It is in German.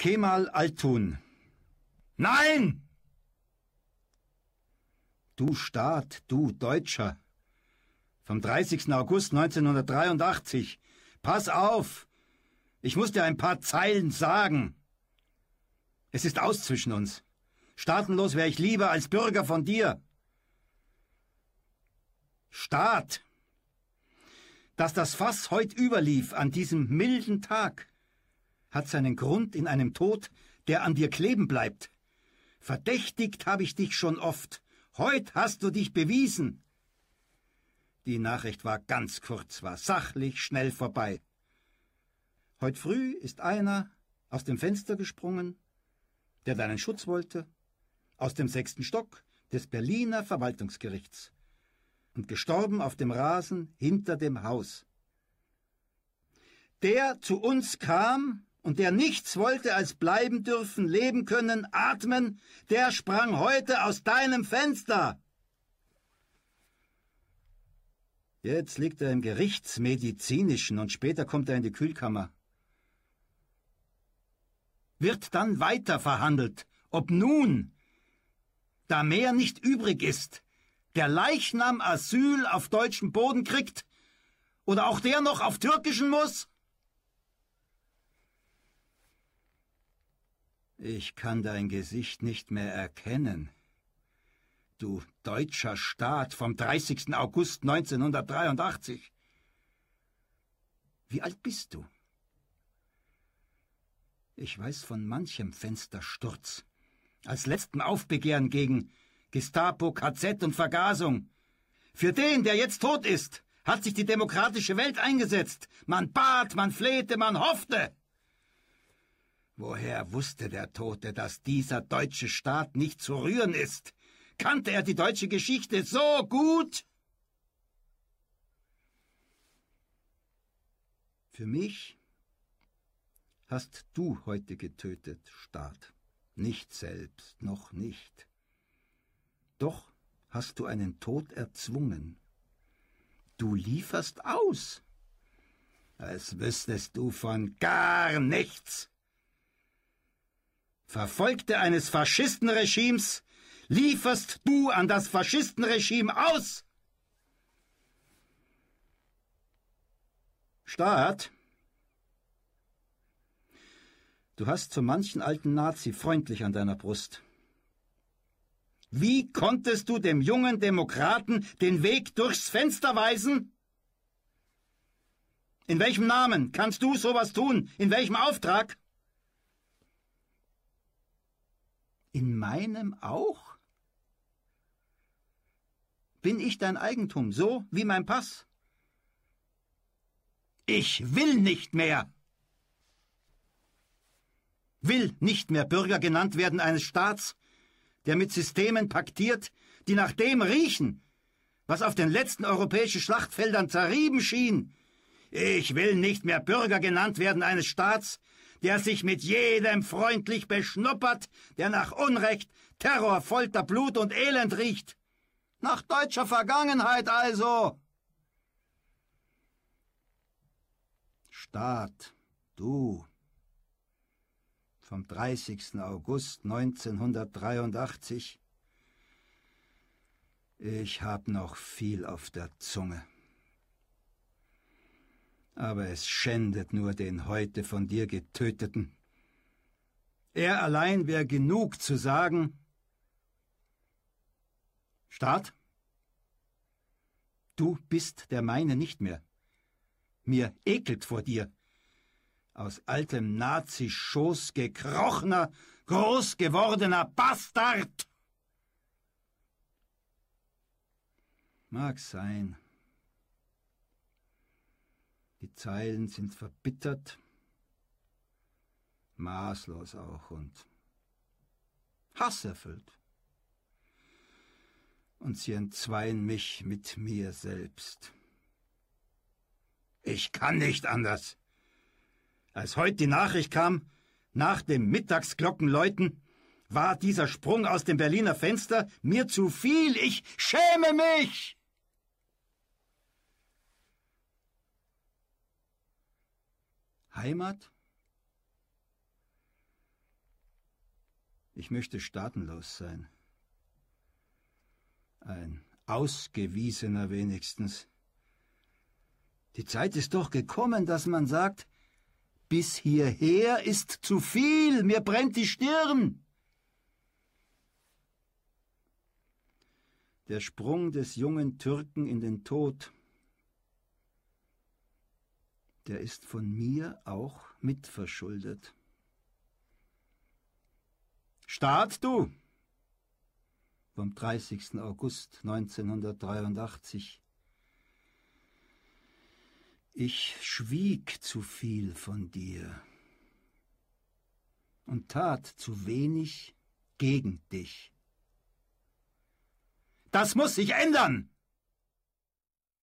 Kemal Altun. Nein! Du Staat, du Deutscher. Vom 30. August 1983. Pass auf! Ich muss dir ein paar Zeilen sagen. Es ist aus zwischen uns. Staatenlos wäre ich lieber als Bürger von dir. Staat! Dass das Fass heute überlief an diesem milden Tag, hat seinen Grund in einem Tod, der an dir kleben bleibt. Verdächtigt habe ich dich schon oft. Heut hast du dich bewiesen. Die Nachricht war ganz kurz, war sachlich schnell vorbei. Heut früh ist einer aus dem Fenster gesprungen, der deinen Schutz wollte, aus dem sechsten Stock des Berliner Verwaltungsgerichts und gestorben auf dem Rasen hinter dem Haus. Der zu uns kam, und der nichts wollte als bleiben dürfen, leben können, atmen, der sprang heute aus deinem Fenster. Jetzt liegt er im Gerichtsmedizinischen und später kommt er in die Kühlkammer. Wird dann weiter verhandelt, ob nun, da mehr nicht übrig ist, der Leichnam Asyl auf deutschem Boden kriegt oder auch der noch auf türkischen muss? Ich kann dein Gesicht nicht mehr erkennen. Du deutscher Staat vom 30. August 1983. Wie alt bist du? Ich weiß von manchem Fenstersturz, als letztem Aufbegehren gegen Gestapo, KZ und Vergasung. Für den, der jetzt tot ist, hat sich die demokratische Welt eingesetzt. Man bat, man flehte, man hoffte. Woher wusste der Tote, dass dieser deutsche Staat nicht zu rühren ist? Kannte er die deutsche Geschichte so gut? Für mich hast du heute getötet, Staat, nicht selbst, noch nicht. Doch hast du einen Tod erzwungen. Du lieferst aus, als wüsstest du von gar nichts. Verfolgte eines Faschistenregimes, lieferst du an das Faschistenregime aus! Staat, du hast so manchen alten Nazi freundlich an deiner Brust. Wie konntest du dem jungen Demokraten den Weg durchs Fenster weisen? In welchem Namen kannst du sowas tun? In welchem Auftrag? In meinem auch? Bin ich dein Eigentum, so wie mein Pass? Ich will nicht mehr! Will nicht mehr Bürger genannt werden eines Staats, der mit Systemen paktiert, die nach dem riechen, was auf den letzten europäischen Schlachtfeldern zerrieben schien. Ich will nicht mehr Bürger genannt werden eines Staats, der sich mit jedem freundlich beschnuppert, der nach Unrecht, Terror, Folter, Blut und Elend riecht. Nach deutscher Vergangenheit also. Staat, du. Vom 30. August 1983. Ich hab noch viel auf der Zunge aber es schändet nur den heute von dir getöteten. Er allein wäre genug zu sagen Staat, du bist der meine nicht mehr. Mir ekelt vor dir. Aus altem Nazischoß gekrochener, groß gewordener Bastard! Mag sein, die Zeilen sind verbittert, maßlos auch und hasserfüllt. Und sie entzweien mich mit mir selbst. Ich kann nicht anders. Als heute die Nachricht kam, nach dem Mittagsglockenläuten, war dieser Sprung aus dem Berliner Fenster mir zu viel. Ich schäme mich! Heimat? Ich möchte staatenlos sein. Ein Ausgewiesener wenigstens. Die Zeit ist doch gekommen, dass man sagt, bis hierher ist zu viel, mir brennt die Stirn. Der Sprung des jungen Türken in den Tod der ist von mir auch mitverschuldet. Staat, du! Vom 30. August 1983. Ich schwieg zu viel von dir und tat zu wenig gegen dich. Das muss sich ändern!